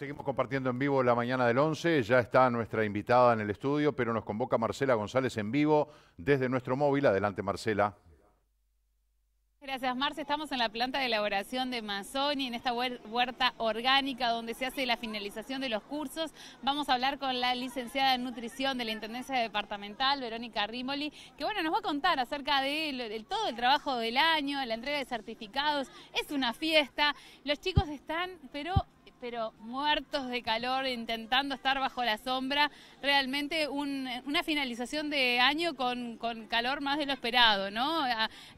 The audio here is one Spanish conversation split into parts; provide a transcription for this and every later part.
Seguimos compartiendo en vivo la mañana del 11, ya está nuestra invitada en el estudio, pero nos convoca Marcela González en vivo desde nuestro móvil. Adelante Marcela. Gracias, Marce. Estamos en la planta de elaboración de Mazoni, en esta huerta orgánica donde se hace la finalización de los cursos. Vamos a hablar con la licenciada en nutrición de la Intendencia Departamental, Verónica Rimoli, que bueno, nos va a contar acerca de, de todo el trabajo del año, la entrega de certificados. Es una fiesta. Los chicos están, pero pero muertos de calor, intentando estar bajo la sombra. Realmente una finalización de año con, con, calor más de lo esperado, ¿no?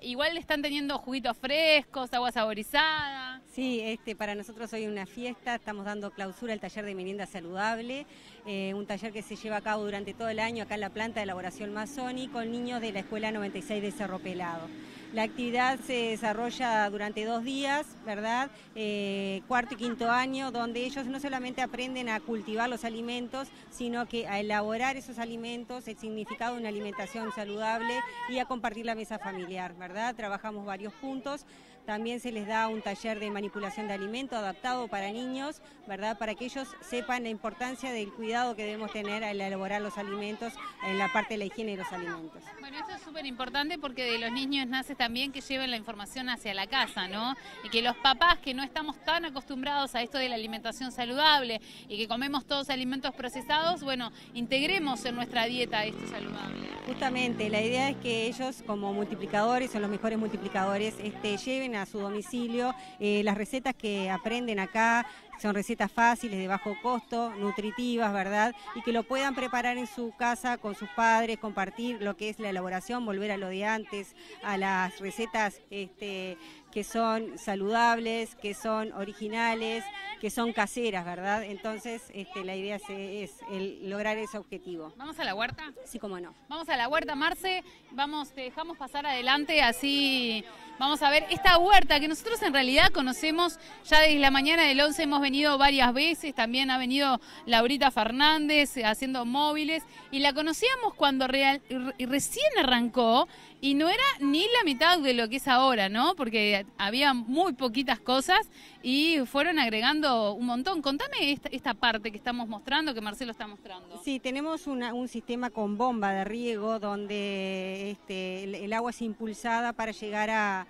Igual están teniendo juguitos frescos, agua saborizada. Sí, este, para nosotros hoy una fiesta, estamos dando clausura al taller de merienda saludable, eh, un taller que se lleva a cabo durante todo el año acá en la planta de elaboración masoni con niños de la Escuela 96 de Cerro Pelado. La actividad se desarrolla durante dos días, ¿verdad? Eh, cuarto y quinto año, donde ellos no solamente aprenden a cultivar los alimentos, sino que a elaborar esos alimentos, el significado de una alimentación saludable y a compartir la mesa familiar, ¿verdad? Trabajamos varios puntos. También se les da un taller de manipulación de alimento adaptado para niños, ¿verdad? Para que ellos sepan la importancia del cuidado que debemos tener al elaborar los alimentos, en la parte de la higiene de los alimentos. Bueno, esto es súper importante porque de los niños nace también que lleven la información hacia la casa, ¿no? Y que los papás que no estamos tan acostumbrados a esto de la alimentación saludable y que comemos todos alimentos procesados, bueno, integremos en nuestra dieta esto saludable. Justamente, la idea es que ellos como multiplicadores, son los mejores multiplicadores, este, lleven a su domicilio. Eh, las recetas que aprenden acá son recetas fáciles, de bajo costo, nutritivas, ¿verdad? Y que lo puedan preparar en su casa con sus padres, compartir lo que es la elaboración, volver a lo de antes, a las recetas este, que son saludables, que son originales, que son caseras, ¿verdad? Entonces, este, la idea es, el lograr ese objetivo. ¿Vamos a la huerta? Sí, cómo no. Vamos a la huerta, Marce, vamos, te dejamos pasar adelante, así vamos a ver esta huerta que nosotros en realidad conocemos ya desde la mañana del 11, hemos venido varias veces, también ha venido Laurita Fernández eh, haciendo móviles, y la conocíamos cuando recién arrancó y no era ni la mitad de lo que es ahora, ¿no? Porque había muy poquitas cosas y fueron agregando un montón. Contame esta, parte que estamos mostrando, que Marcelo está mostrando. Sí, tenemos un sistema con bomba de riego donde este, el, agua es impulsada para llegar a,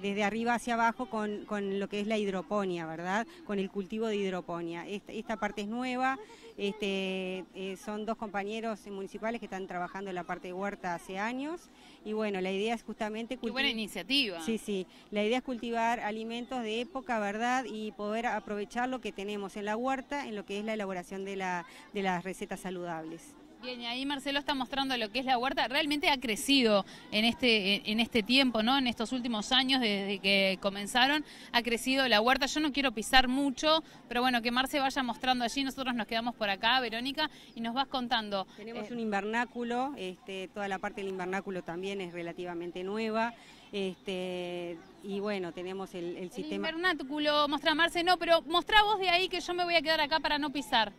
desde arriba hacia abajo con, lo que es la hidroponía, ¿verdad? Con el cultivo de hidroponía. Esta, esta parte es nueva, este, eh, son dos compañeros municipales que están trabajando en la parte de huerta hace años y bueno, la idea es justamente... Qué buena iniciativa. Sí, sí, la idea es cultivar alimentos de época, ¿verdad? Y poder aprovechar lo que tenemos en la huerta en lo que es la elaboración de, la, de las recetas saludables. Bien, y ahí Marcelo está mostrando lo que es la huerta. Realmente ha crecido en este, en este tiempo, ¿no? En estos últimos años, desde que comenzaron, ha crecido la huerta. Yo no quiero pisar mucho, pero bueno, que Marce vaya mostrando allí. Nosotros nos quedamos por acá, Verónica, y nos vas contando. Tenemos eh, un invernáculo, este, toda la parte del invernáculo también es relativamente nueva. Este, y bueno, tenemos el, sistema. El invernáculo, mostra Marce, no, pero mostrá vos de ahí que yo me voy a quedar acá para no pisar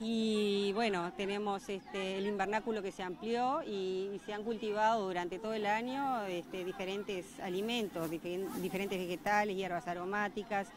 y bueno, tenemos este, el invernáculo que se amplió y, se han cultivado durante todo el año este, diferentes alimentos, diferentes vegetales, hierbas aromáticas,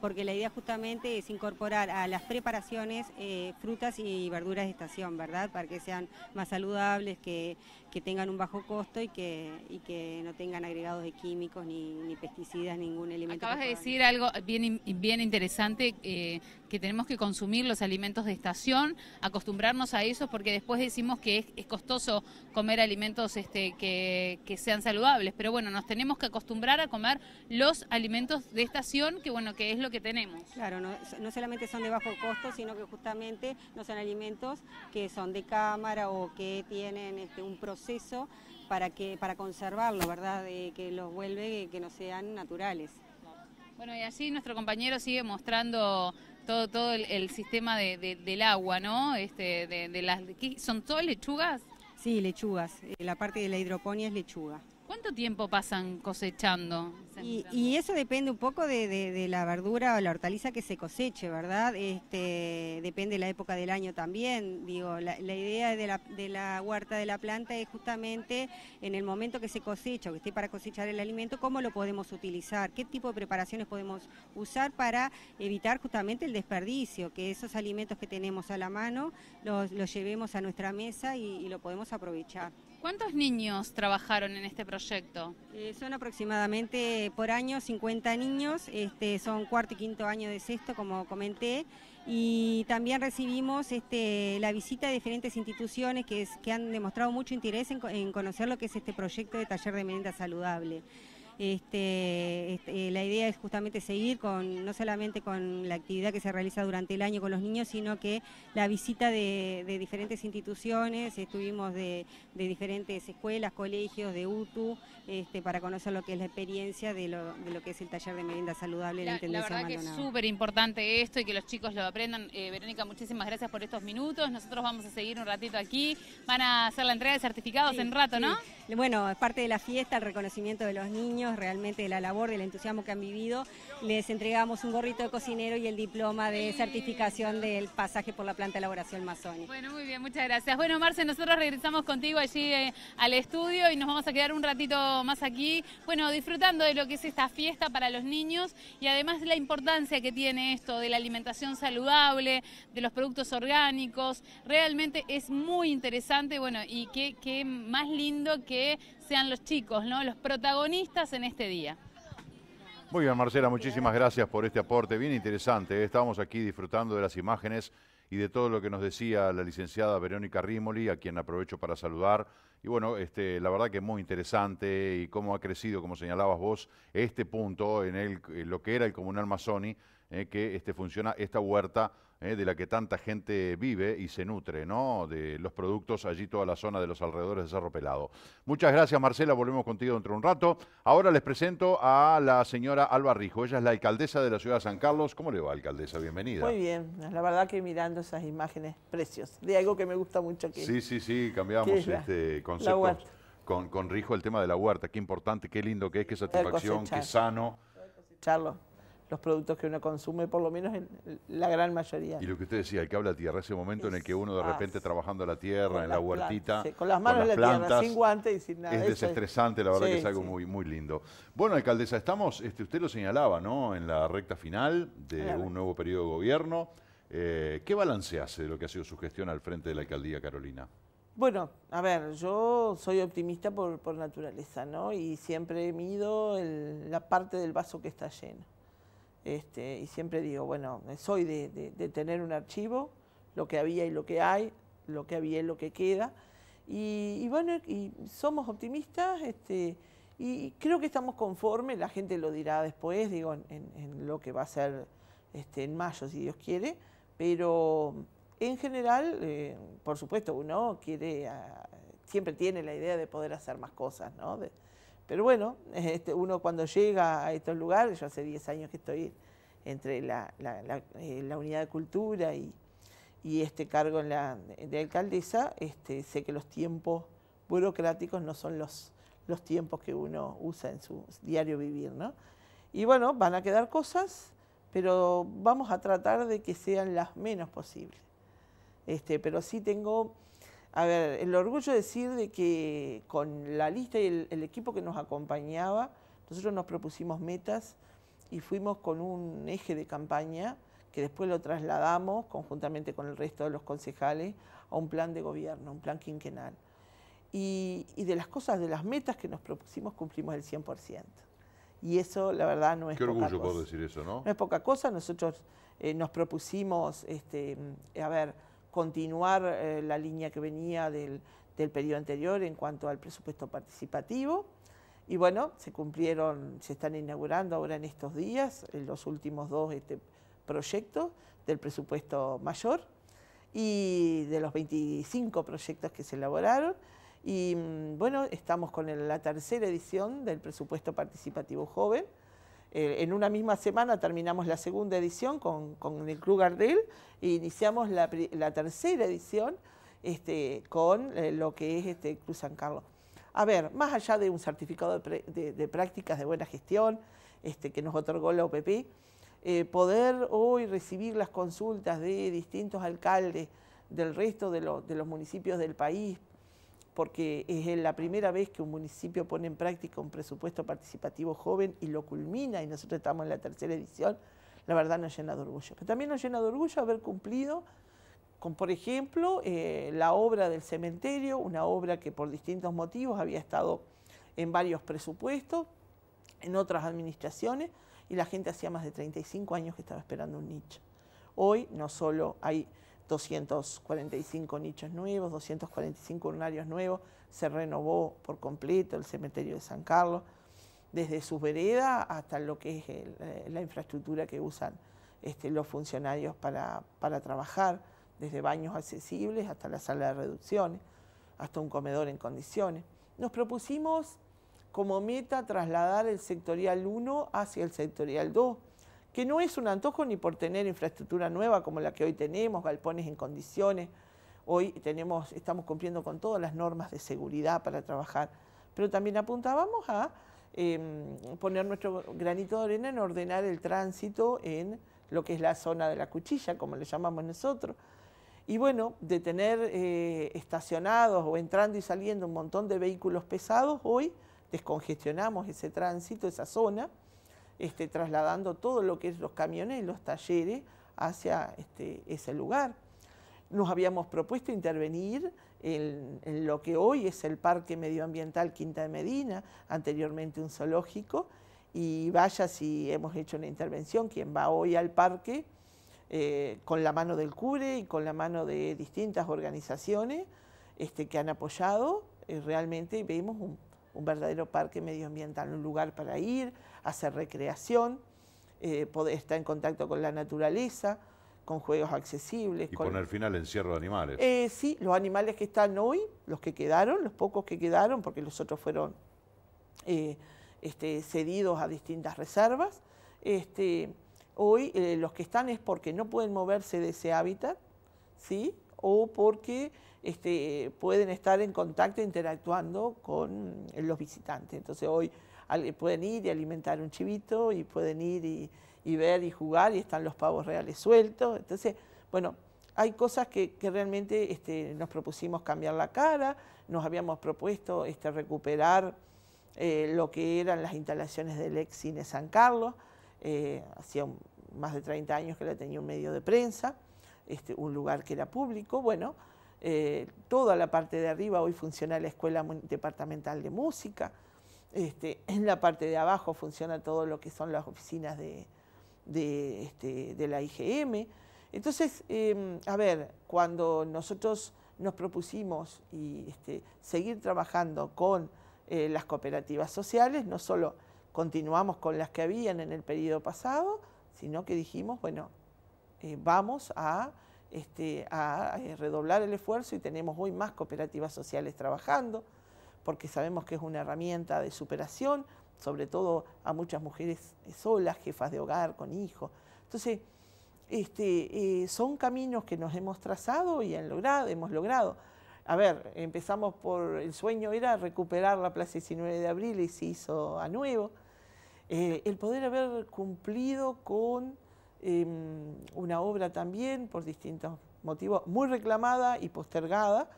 porque la idea justamente es incorporar a las preparaciones eh, frutas y verduras de estación, ¿verdad? Para que sean más saludables, que, que tengan un bajo costo y que, y que no tengan agregados de químicos ni, pesticidas, ningún elemento. Acabas de decir algo bien, bien interesante, eh, que tenemos que consumir los alimentos de estación, acostumbrarnos a eso, porque después decimos que es, costoso comer alimentos este, que, sean saludables, pero bueno, nos tenemos que acostumbrar a comer los alimentos de estación, que bueno, que es lo que tenemos. Claro, no, solamente son de bajo costo, sino que justamente no son alimentos que son de cámara o que tienen este, un proceso para, que, para conservarlo, ¿verdad? De que los vuelve que no sean naturales. Bueno, y así nuestro compañero sigue mostrando todo, todo el, sistema del agua, ¿no? Este, de, de las, ¿Son todas lechugas? Sí, lechugas. Eh, la parte de la hidroponía es lechuga. ¿Cuánto tiempo pasan cosechando? Y, eso depende un poco de, la verdura o la hortaliza que se coseche, ¿verdad? Este, depende de la época del año también. Digo, la, idea de la, huerta de la planta es justamente en el momento que se cosecha o que esté para cosechar el alimento, cómo lo podemos utilizar, qué tipo de preparaciones podemos usar para evitar justamente el desperdicio, que esos alimentos que tenemos a la mano los, llevemos a nuestra mesa y lo podemos aprovechar. ¿Cuántos niños trabajaron en este proyecto? Eh, son aproximadamente por año 50 niños, este, son cuarto y quinto año de sexto, como comenté, y también recibimos este, la visita de diferentes instituciones que, que han demostrado mucho interés en, conocer lo que es este proyecto de taller de merienda saludable. Este, este, eh, la idea es justamente seguir con no solamente con la actividad que se realiza durante el año con los niños, sino que la visita de, diferentes instituciones, estuvimos de, diferentes escuelas, colegios, de UTU, este, para conocer lo que es la experiencia de lo, que es el taller de merienda saludable en la, Intendencia verdad que es súper importante esto y que los chicos lo aprendan. Eh, Verónica, muchísimas gracias por estos minutos. Nosotros vamos a seguir un ratito aquí. Van a hacer la entrega de certificados en rato, ¿no? Bueno, es parte de la fiesta, el reconocimiento de los niños realmente de la labor, del entusiasmo que han vivido, les entregamos un gorrito de cocinero y el diploma de certificación del pasaje por la planta de elaboración Mazzoni. Bueno, muy bien, muchas gracias. Bueno, Marce, nosotros regresamos contigo allí eh, al estudio y nos vamos a quedar un ratito más aquí, bueno, disfrutando de lo que es esta fiesta para los niños y además la importancia que tiene esto de la alimentación saludable, de los productos orgánicos, realmente es muy interesante, bueno, y qué, qué más lindo que sean los chicos, ¿no? Los protagonistas en este día. Muy bien, Marcela, muchísimas gracias por este aporte, bien interesante. ¿eh? Estábamos aquí disfrutando de las imágenes y de todo lo que nos decía la licenciada Verónica Rimoli, a quien aprovecho para saludar. Y bueno, este, la verdad que es muy interesante ¿eh? y cómo ha crecido, como señalabas vos, este punto en, el, lo que era el Comunal Mazzoni, eh, que este, funciona esta huerta eh, de la que tanta gente vive y se nutre, ¿no? De los productos allí, toda la zona de los alrededores de Cerro Pelado. Muchas gracias, Marcela. Volvemos contigo dentro de un rato. Ahora les presento a la señora Alba Rijo. Ella es la alcaldesa de la ciudad de San Carlos. ¿Cómo le va, alcaldesa? Bienvenida. Muy bien. La verdad que mirando esas imágenes precios, de algo que me gusta mucho. aquí. sí, sí, sí. Cambiamos este concepto. Con, con Rijo el tema de la huerta. Qué importante, qué lindo que es, qué satisfacción, qué sano. Charlo los productos que uno consume, por lo menos en la gran mayoría. Y lo que usted decía, el que habla tierra, ese momento en el que uno de repente trabajando la tierra, en la huertita, con las manos en la tierra, sin guantes y sin nada. Es desestresante, la verdad que es algo muy, muy lindo. Bueno, alcaldesa, estamos, este, usted lo señalaba, ¿no? En la recta final de un nuevo periodo de gobierno. Eh, ¿Qué balance hace de lo que ha sido su gestión al frente de la alcaldía Carolina? Bueno, a ver, yo soy optimista por, naturaleza, ¿no? Y siempre mido la parte del vaso que está lleno. Este, y siempre digo, bueno, soy de, tener un archivo, lo que había y lo que hay, lo que había y lo que queda. Y, bueno, y somos optimistas este, y creo que estamos conformes, la gente lo dirá después, digo, en, lo que va a ser este, en mayo, si Dios quiere, pero en general, eh, por supuesto, uno quiere, ah, siempre tiene la idea de poder hacer más cosas, ¿no? Pero bueno, este, uno cuando llega a estos lugares, yo hace 10 años que estoy entre la, eh, la, unidad de cultura y, y, este cargo de alcaldesa, este, sé que los tiempos burocráticos no son los, los tiempos que uno usa en su diario vivir. ¿no? Y bueno, van a quedar cosas, pero vamos a tratar de que sean las menos posibles. Este, pero sí tengo a ver, el orgullo es decir de que con la lista y el, equipo que nos acompañaba, nosotros nos propusimos metas y fuimos con un eje de campaña que después lo trasladamos conjuntamente con el resto de los concejales a un plan de gobierno, un plan quinquenal. Y, de las cosas, de las metas que nos propusimos, cumplimos el 100%. Y eso, la verdad, no es poca cosa. Qué orgullo puedo decir eso, ¿no? No es poca cosa. Nosotros eh, nos propusimos, este, a ver, continuar eh, la línea que venía del, periodo anterior en cuanto al presupuesto participativo. Y bueno, se cumplieron, se están inaugurando ahora en estos días en los últimos dos este, proyectos del presupuesto mayor y de los 25 proyectos que se elaboraron. Y mm, bueno, estamos con la tercera edición del presupuesto participativo joven, eh, en una misma semana terminamos la segunda edición con, el Club Gardel e iniciamos la, tercera edición este, con eh, lo que es este Club San Carlos. A ver, más allá de un certificado de, prácticas de buena gestión este, que nos otorgó la OPP, eh, poder hoy recibir las consultas de distintos alcaldes del resto de los municipios del país, porque es la primera vez que un municipio pone en práctica un presupuesto participativo joven y lo culmina, y nosotros estamos en la tercera edición, la verdad nos llena de orgullo. Pero también nos llena de orgullo haber cumplido con, por ejemplo, eh, la obra del cementerio, una obra que por distintos motivos había estado en varios presupuestos, en otras administraciones, y la gente hacía más de 35 años que estaba esperando un nicho. Hoy no solo hay 245 nichos nuevos, 245 urnarios nuevos, se renovó por completo el cementerio de San Carlos, desde sus veredas hasta lo que es eh, la infraestructura que usan este, los funcionarios para, para trabajar, desde baños accesibles hasta la sala de reducciones, hasta un comedor en condiciones. Nos propusimos como meta trasladar el sectorial 1 hacia el sectorial 2 que no es un antojo ni por tener infraestructura nueva como la que hoy tenemos, galpones en condiciones. Hoy tenemos, estamos cumpliendo con todas las normas de seguridad para trabajar, pero también apuntábamos a em, poner nuestro granito de arena en ordenar el tránsito en lo que es la zona de la cuchilla, como le llamamos nosotros. Y bueno, de tener eh, estacionados o entrando y saliendo un montón de vehículos pesados, hoy descongestionamos ese tránsito, esa zona este, trasladando todo lo que es los camiones, y los talleres, hacia este, ese lugar. Nos habíamos propuesto intervenir en, lo que hoy es el Parque Medioambiental Quinta de Medina, anteriormente un zoológico, y vaya si hemos hecho una intervención, quien va hoy al parque eh, con la mano del CURE y con la mano de distintas organizaciones este, que han apoyado, eh, realmente vemos un verdadero parque medioambiental, un lugar para ir, hacer recreación, eh, poder estar en contacto con la naturaleza, con juegos accesibles. Y con... poner fin al encierro de animales. Eh, sí, los animales que están hoy, los que quedaron, los pocos que quedaron, porque los otros fueron eh, este, cedidos a distintas reservas. Este, hoy los que están es porque no pueden moverse de ese hábitat, ¿sí? o porque este, pueden estar en contacto interactuando con los visitantes. Entonces hoy pueden ir y alimentar un chivito y pueden ir y, ver y jugar y están los pavos reales sueltos. Entonces, bueno, hay cosas que, realmente este, nos propusimos cambiar la cara, nos habíamos propuesto este, recuperar eh, lo que eran las instalaciones del ex Cine San Carlos, eh, hacía más de 30 años que la tenía un medio de prensa, este, un lugar que era público, bueno, eh, toda la parte de arriba hoy funciona la Escuela Departamental de Música, este, en la parte de abajo funciona todo lo que son las oficinas de, este, la IGM. Entonces, em, a ver, cuando nosotros nos propusimos este, seguir trabajando con eh, las cooperativas sociales, no solo continuamos con las que habían en el periodo pasado, sino que dijimos, bueno, eh, vamos a eh, redoblar el esfuerzo y tenemos hoy más cooperativas sociales trabajando porque sabemos que es una herramienta de superación, sobre todo a muchas mujeres eh, solas, jefas de hogar, con hijos. Entonces, este, eh, son caminos que nos hemos trazado y han logrado, hemos logrado. A ver, empezamos por, el sueño era recuperar la Plaza 19 de Abril y se hizo a nuevo. Eh, el poder haber cumplido con em, una obra también, por distintos motivos, muy reclamada y postergada,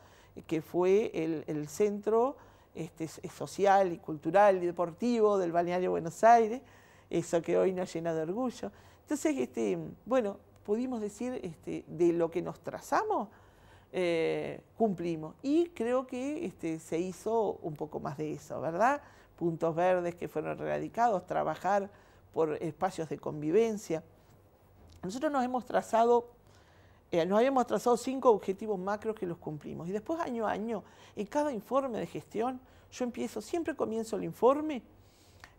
que fue el centro este, social y cultural y deportivo del balneario Buenos Aires, eso que hoy nos llena de orgullo. Entonces, este, bueno, pudimos decir este, de lo que nos trazamos, eh, cumplimos. Y creo que este, se hizo un poco más de eso, ¿verdad? Puntos verdes que fueron erradicados, trabajar por espacios de convivencia. Nosotros nos hemos trazado eh, nos habíamos trazado cinco objetivos macros que los cumplimos. Y después, año a año, en cada informe de gestión, yo empiezo, siempre comienzo el informe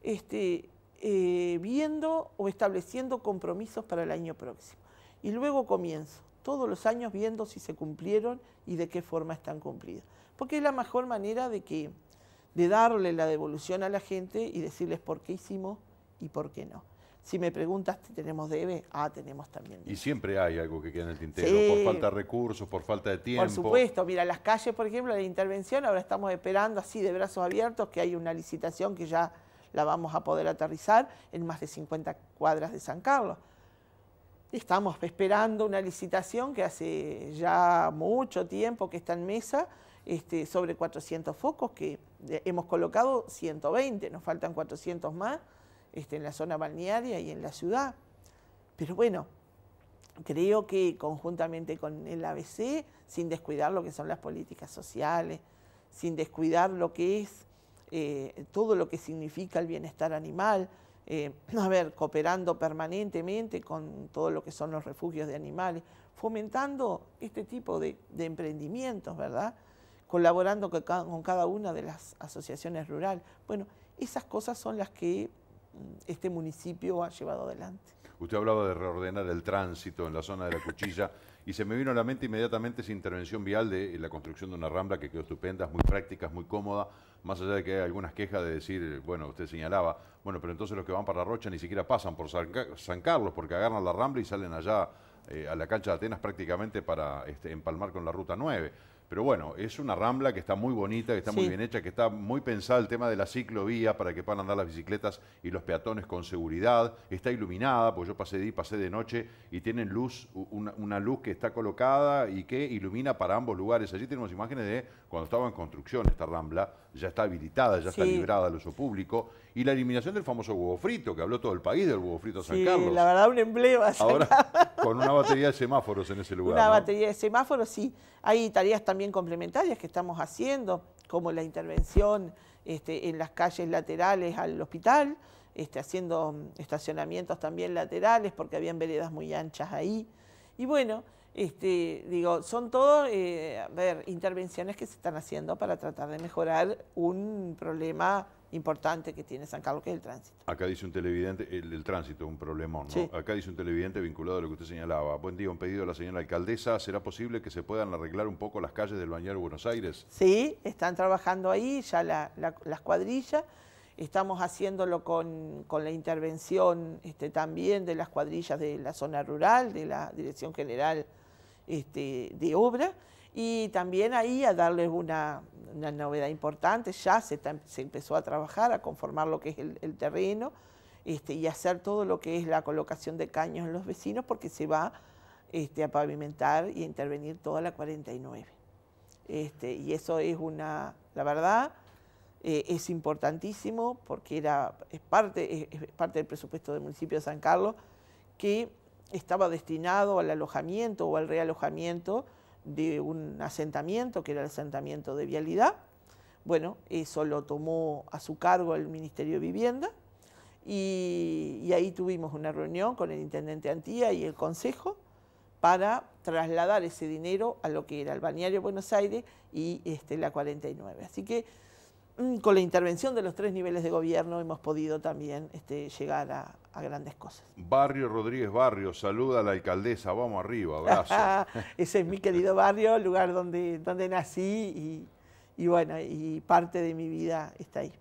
este, eh, viendo o estableciendo compromisos para el año próximo. Y luego comienzo todos los años viendo si se cumplieron y de qué forma están cumplidos. Porque es la mejor manera de darle la devolución a la gente y decirles por qué hicimos y por qué no. Si me preguntas, ¿tenemos debe? Ah, tenemos también Y siempre hay algo que queda en el tintero, por falta de recursos, por falta de tiempo. Por supuesto, mira, las calles, por ejemplo, la intervención, ahora estamos esperando así de brazos abiertos que hay una licitación que ya la vamos a poder aterrizar en más de 50 cuadras de San Carlos. Estamos esperando una licitación que hace ya mucho tiempo que está en mesa, este, sobre 400 focos, que eh, hemos colocado 120, nos faltan 400 más. Este, en la zona balnearia y en la ciudad. Pero bueno, creo que conjuntamente con el ABC, sin descuidar lo que son las políticas sociales, sin descuidar lo que es eh, todo lo que significa el bienestar animal, eh, a ver, cooperando permanentemente con todo lo que son los refugios de animales, fomentando este tipo de, emprendimientos, ¿verdad? Colaborando con, con cada una de las asociaciones rurales. Bueno, esas cosas son las que este municipio ha llevado adelante. Usted hablaba de reordenar el tránsito en la zona de la Cuchilla y se me vino a la mente inmediatamente esa intervención vial de la construcción de una rambla que quedó estupenda, muy práctica, muy cómoda, más allá de que hay algunas quejas de decir, bueno, usted señalaba, bueno, pero entonces los que van para la Rocha ni siquiera pasan por San, Carlos porque agarran la rambla y salen allá eh, a la cancha de Atenas prácticamente para este, empalmar con la Ruta 9. Pero bueno, es una rambla que está muy bonita, que está muy bien hecha, que está muy pensada el tema de la ciclovía para que puedan andar las bicicletas y los peatones con seguridad. Está iluminada, pues yo pasé de, pasé de noche y tienen luz, una luz que está colocada y que ilumina para ambos lugares. Allí tenemos imágenes de cuando estaba en construcción esta rambla, ya está habilitada, ya está librada al uso público. Y la eliminación del famoso huevo frito, que habló todo el país del huevo frito San sí, la verdad, un emblema. Ahora, con una batería de semáforos en ese lugar. Una batería de semáforos, sí. Hay tareas también complementarias que estamos haciendo, como la intervención este, en las calles laterales al hospital, este, haciendo mm, estacionamientos también laterales, porque habían veredas muy anchas ahí. Y bueno, este, digo, son todo, eh, ver, intervenciones que se están haciendo para tratar de mejorar un problema importante que tiene San Carlos, que es el tránsito. Acá dice un televidente, el, tránsito, un problemón, ¿no? Acá dice un televidente vinculado a lo que usted señalaba. Buen día, un pedido a la señora alcaldesa. ¿Será posible que se puedan arreglar un poco las calles del Bañar Buenos Aires? Sí, están trabajando ahí ya las cuadrillas. Estamos haciéndolo con, la intervención este, también de las cuadrillas de la zona rural, de la Dirección General este, de obra y también ahí a darles una, novedad importante, ya se, empezó a trabajar, a conformar lo que es el, terreno este, y hacer todo lo que es la colocación de caños en los vecinos porque se va este, a pavimentar y a intervenir toda la 49. Este, y eso es una, la verdad, eh, es importantísimo porque era, es, parte, es parte del presupuesto del municipio de San Carlos que estaba destinado al alojamiento o al realojamiento de un asentamiento, que era el asentamiento de vialidad. Bueno, eso lo tomó a su cargo el Ministerio de Vivienda y, ahí tuvimos una reunión con el Intendente Antía y el Consejo para trasladar ese dinero a lo que era el Balneario Buenos Aires y este, la 49. Así que Mm, con la intervención de los tres niveles de gobierno hemos podido también este, llegar a, grandes cosas. Barrio Rodríguez Barrio, saluda a la alcaldesa, vamos arriba, abrazo. Ese es mi querido barrio, lugar donde, donde nací y, bueno, y parte de mi vida está ahí.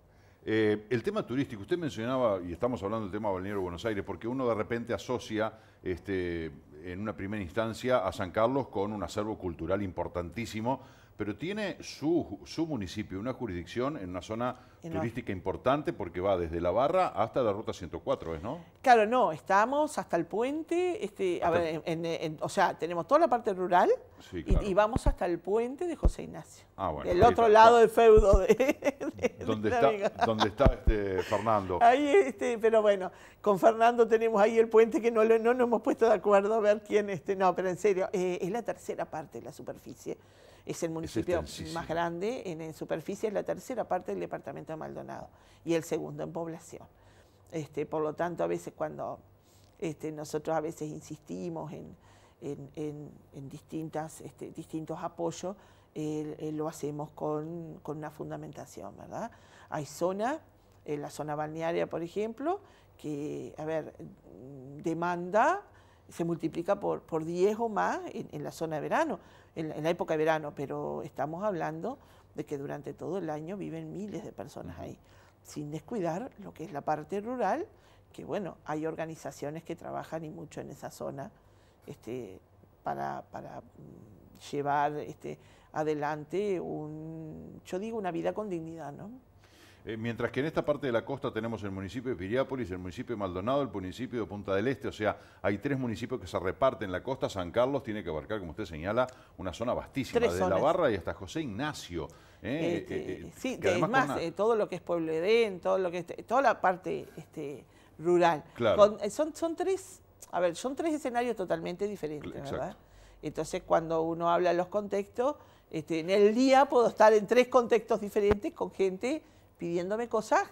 Eh, el tema turístico, usted mencionaba, y estamos hablando del tema Balneario Buenos Aires, porque uno de repente asocia este, en una primera instancia a San Carlos con un acervo cultural importantísimo, pero tiene su, su municipio, una jurisdicción en una zona turística importante porque va desde La Barra hasta la Ruta 104, ¿es no? Claro, no, estamos hasta el puente, este, o sea, tenemos toda la parte rural y, vamos hasta el puente de José Ignacio, ah, bueno, del otro lado del feudo de, ¿Dónde, está, este, Fernando? Ahí, este, pero bueno, con Fernando tenemos ahí el puente que no, no nos hemos puesto de acuerdo a ver quién, este, no, pero en serio, eh, es la tercera parte de la superficie es el este, municipio más grande en, superficie, es la tercera parte del departamento de Maldonado y el segundo en población. Este, por lo tanto, a veces cuando este, nosotros a veces insistimos en, distintas, este, distintos apoyos, lo hacemos con, una fundamentación, ¿verdad? Hay zonas, la zona balnearia, por ejemplo, que, a ver, mm, demanda se multiplica por, por 10 o más en, la zona de verano, en, la época de verano, pero estamos hablando de que durante todo el año viven miles de personas ahí, sin descuidar lo que es la parte rural, que bueno, hay organizaciones que trabajan y mucho en esa zona este, para, para mm, llevar este, adelante un, yo digo, una vida con dignidad, ¿no? Eh, mientras que en esta parte de la costa tenemos el municipio de Piriápolis, el municipio de Maldonado, el municipio de Punta del Este, o sea, hay tres municipios que se reparten la costa. San Carlos tiene que abarcar, como usted señala, una zona vastísima, de La Barra y hasta José Ignacio. ¿eh? Este, eh, sí, además más, todo lo que es Pueblo Edén, todo lo que toda la parte este, rural. son, son tres, a ver, son tres escenarios totalmente diferentes, ¿verdad? Entonces, cuando uno habla de los contextos, este, en el día puedo estar en tres contextos diferentes con gente pidiéndome cosas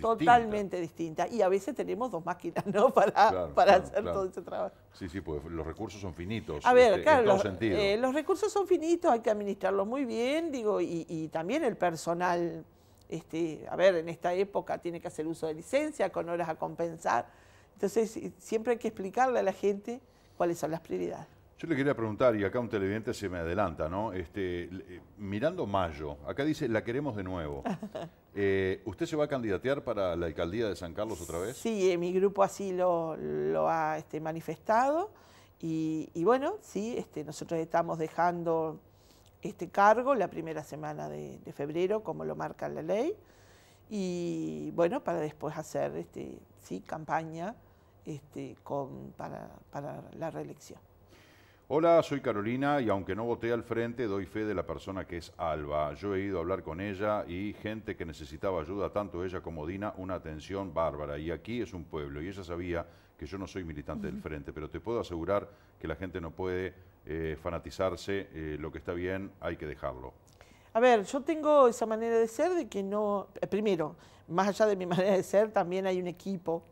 totalmente distintas. Y a veces tenemos dos máquinas, Para, para hacer todo ese trabajo. Sí, sí, pues los recursos son finitos. A ver, este, claro, eh, los, recursos son finitos, hay que administrarlos muy bien, digo, y, también el personal, este, a ver, en esta época tiene que hacer uso de licencia, con horas a compensar. Entonces, siempre hay que explicarle a la gente cuáles son las prioridades. Yo le quería preguntar, y acá un televidente se me adelanta, ¿no? Este, eh, mirando Mayo, acá dice, la queremos de nuevo. Eh, ¿Usted se va a candidatear para la alcaldía de San Carlos otra vez? Sí, eh, mi grupo así lo, ha este, manifestado. Y, bueno, sí, este, nosotros estamos dejando este cargo la primera semana de, febrero, como lo marca la ley. Y bueno, para después hacer sí, campaña para la reelección. Hola, soy Carolina y aunque no voté al frente, doy fe de la persona que es Alba. Yo he ido a hablar con ella y gente que necesitaba ayuda, tanto ella como Dina, una atención bárbara. Y aquí es un pueblo y ella sabía que yo no soy militante del frente, pero te puedo asegurar que la gente no puede eh, fanatizarse, eh, lo que está bien hay que dejarlo. A ver, yo tengo esa manera de ser de que no, eh, primero, más allá de mi manera de ser, también hay un equipo,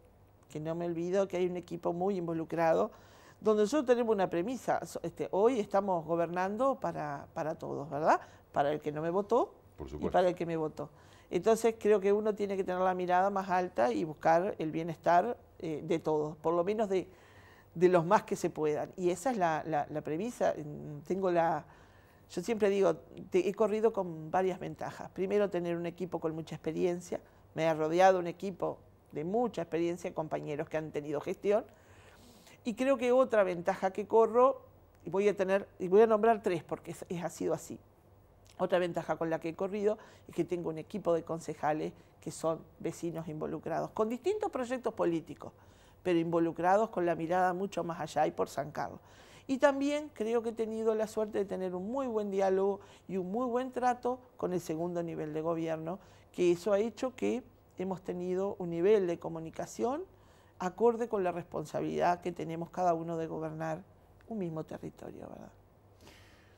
que no me olvido que hay un equipo muy involucrado donde nosotros tenemos una premisa. Este, hoy estamos gobernando para, todos, ¿verdad? Para el que no me votó y para el que me votó. Entonces creo que uno tiene que tener la mirada más alta y buscar el bienestar eh, de todos, por lo menos de, los más que se puedan. Y esa es la, premisa. Tengo la, yo siempre digo, he corrido con varias ventajas. Primero, tener un equipo con mucha experiencia. Me ha rodeado un equipo de mucha experiencia, compañeros que han tenido gestión y creo que otra ventaja que corro, y voy a tener, y voy a nombrar tres porque es, ha sido así. Otra ventaja con la que he corrido es que tengo un equipo de concejales que son vecinos involucrados, con distintos proyectos políticos, pero involucrados con la mirada mucho más allá y por San Carlos. Y también creo que he tenido la suerte de tener un muy buen diálogo y un muy buen trato con el segundo nivel de gobierno, que eso ha hecho que hemos tenido un nivel de comunicación acorde con la responsabilidad que tenemos cada uno de gobernar un mismo territorio, ¿verdad?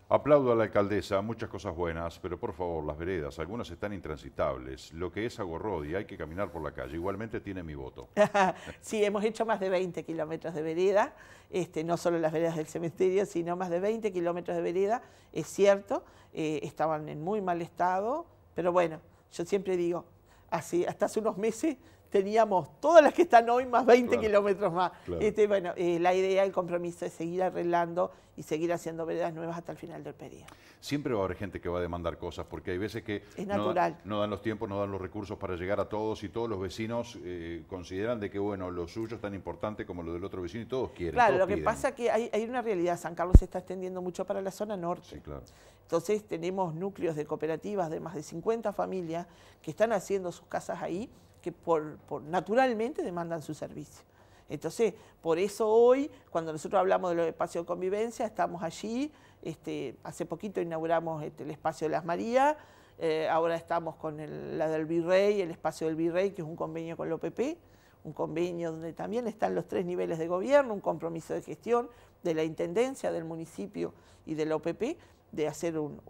Aplaudo a la alcaldesa, muchas cosas buenas, pero por favor, las veredas, algunas están intransitables. Lo que es Agorrodi, hay que caminar por la calle. Igualmente tiene mi voto. sí, hemos hecho más de 20 kilómetros de vereda, este, no solo las veredas del cementerio, sino más de 20 kilómetros de vereda. Es cierto, eh, estaban en muy mal estado, pero bueno, yo siempre digo, así, hasta hace unos meses teníamos todas las que están hoy más 20 kilómetros más. Este, bueno, eh, la idea, el compromiso es seguir arreglando y seguir haciendo veredas nuevas hasta el final del periodo. Siempre va a haber gente que va a demandar cosas, porque hay veces que No, dan los tiempos, no dan los recursos para llegar a todos y todos los vecinos eh, consideran de que, bueno, lo suyo es tan importante como lo del otro vecino y todos quieren. Claro, lo que pasa es que hay, hay, una realidad, San Carlos se está extendiendo mucho para la zona norte. Sí, claro. Entonces tenemos núcleos de cooperativas de más de 50 familias que están haciendo sus casas ahí que por, naturalmente demandan su servicio. Entonces, por eso hoy, cuando nosotros hablamos de los espacios de convivencia, estamos allí. Este, hace poquito inauguramos este, el espacio de las Marías, eh, ahora estamos con la del Virrey, el espacio del Virrey, que es un convenio con el OPP, un convenio donde también están los tres niveles de gobierno, un compromiso de gestión de la Intendencia, del municipio y del OPP, de hacer un,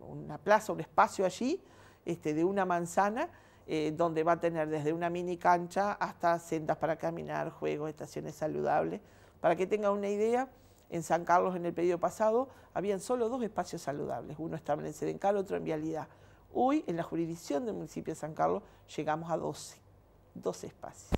una plaza, un espacio allí, este, de una manzana, eh, donde va a tener desde una mini cancha hasta sendas para caminar, juegos, estaciones saludables. Para que tengan una idea, en San Carlos en el periodo pasado habían solo dos espacios saludables, uno estaba en el Sedencal, otro en Vialidad. Hoy, en la jurisdicción del municipio de San Carlos, llegamos a 12, 12 espacios.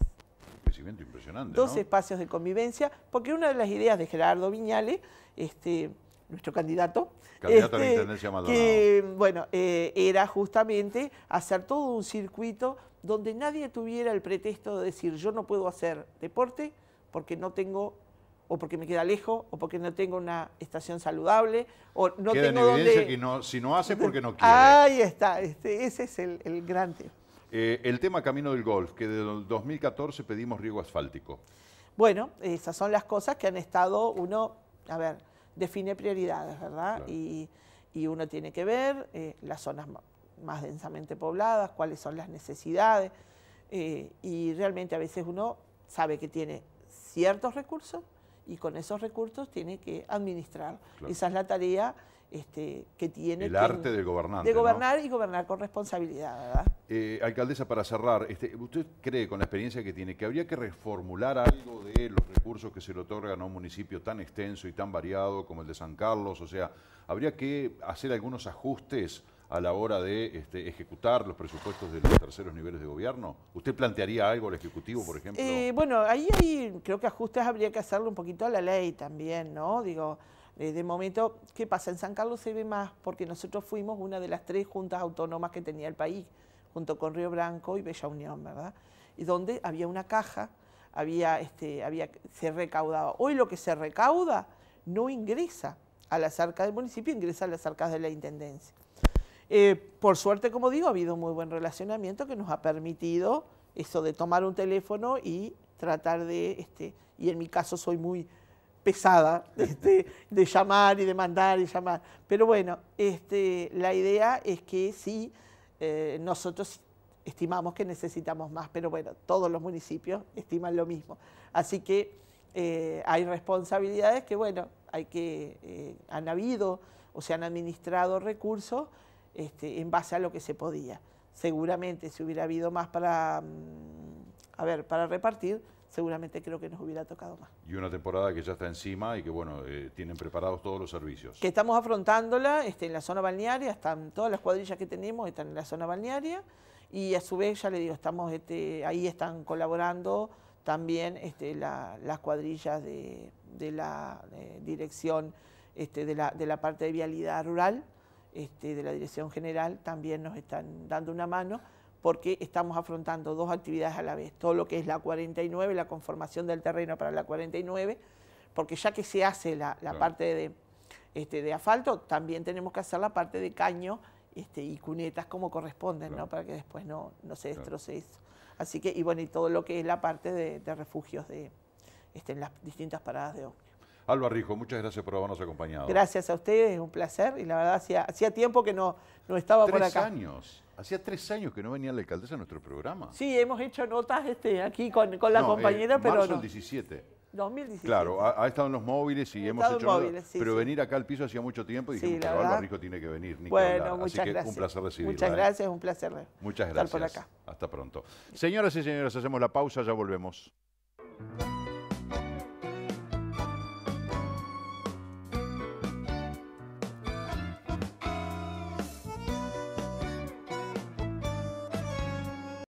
Un crecimiento impresionante. Dos espacios de convivencia, porque una de las ideas de Gerardo Viñales este, nuestro candidato, candidato a la este, Intendencia bueno, eh, era justamente hacer todo un circuito donde nadie tuviera el pretexto de decir yo no puedo hacer deporte porque no tengo o porque me queda lejos, o porque no tengo una estación saludable, o no queda tengo en evidencia que no, si no hace porque no quiere. Ahí está, este, ese es el, el gran tema. Eh, el tema Camino del Golf, que desde 2014 pedimos riego asfáltico. Bueno, esas son las cosas que han estado uno, a ver, define prioridades, ¿verdad? Y, uno tiene que ver eh, las zonas más densamente pobladas, cuáles son las necesidades, eh, y realmente a veces uno sabe que tiene ciertos recursos y con esos recursos tiene que administrar. Esa es la tarea este, que tiene. El arte del gobernante. De gobernar y gobernar con responsabilidad, ¿verdad? Eh, alcaldesa, para cerrar, este, ¿usted cree, con la experiencia que tiene, que habría que reformular algo de los recursos que se le otorgan a un municipio tan extenso y tan variado como el de San Carlos? O sea, ¿habría que hacer algunos ajustes a la hora de este, ejecutar los presupuestos de los terceros niveles de gobierno? ¿Usted plantearía algo al Ejecutivo, por ejemplo? Eh, bueno, ahí creo que ajustes habría que hacerlo un poquito a la ley también, ¿no? Digo. Eh, de momento, ¿qué pasa? En San Carlos se ve más porque nosotros fuimos una de las tres juntas autónomas que tenía el país, junto con Río Branco y Bella Unión, ¿verdad? Y donde había una caja, había, este, había, se recaudaba. Hoy lo que se recauda no ingresa a las arcas del municipio, ingresa a las arcas de la Intendencia. Eh, por suerte, como digo, ha habido un muy buen relacionamiento que nos ha permitido eso de tomar un teléfono y tratar de, este, y en mi caso soy muy pesada este, de llamar y de mandar y llamar. Pero bueno, este, la idea es que sí, eh, nosotros estimamos que necesitamos más, pero bueno, todos los municipios estiman lo mismo. Así que eh, hay responsabilidades que, bueno, hay que, eh, han habido o se han administrado recursos este, en base a lo que se podía. Seguramente si hubiera habido más para, mm, ver, para repartir, seguramente creo que nos hubiera tocado más. Y una temporada que ya está encima y que, bueno, eh, tienen preparados todos los servicios. Que estamos afrontándola este, en la zona balnearia, están todas las cuadrillas que tenemos están en la zona balnearia y a su vez, ya le digo, estamos este, ahí están colaborando también este, las cuadrillas de, la dirección este, de, la, de, la, parte de vialidad rural, de la dirección general, también nos están dando una mano porque estamos afrontando dos actividades a la vez, todo lo que es la 49, la conformación del terreno para la 49, porque ya que se hace la, parte de, este, de asfalto, también tenemos que hacer la parte de caño este, y cunetas como corresponden, ¿no? para que después no, no se destroce eso. Así que, y bueno, y todo lo que es la parte de, refugios de, este, en las distintas paradas de ovni. Alba Rijo, muchas gracias por habernos acompañado. Gracias a ustedes, es un placer y la verdad hacía, hacía tiempo que no, no estaba por acá. años. Hacía tres años que no venía la alcaldesa a nuestro programa. Sí, hemos hecho notas este, aquí con, con la eh, compañera, pero. 17. 2017. Claro, ha, estado en los móviles y hemos hecho. pero venir acá al piso hacía mucho tiempo y dijimos, que Rico tiene que venir. bueno, muchas Así que gracias. un placer recibirla. Muchas ¿eh? gracias, un placer. Muchas gracias. Hasta pronto. Señoras y señores, hacemos la pausa, ya volvemos.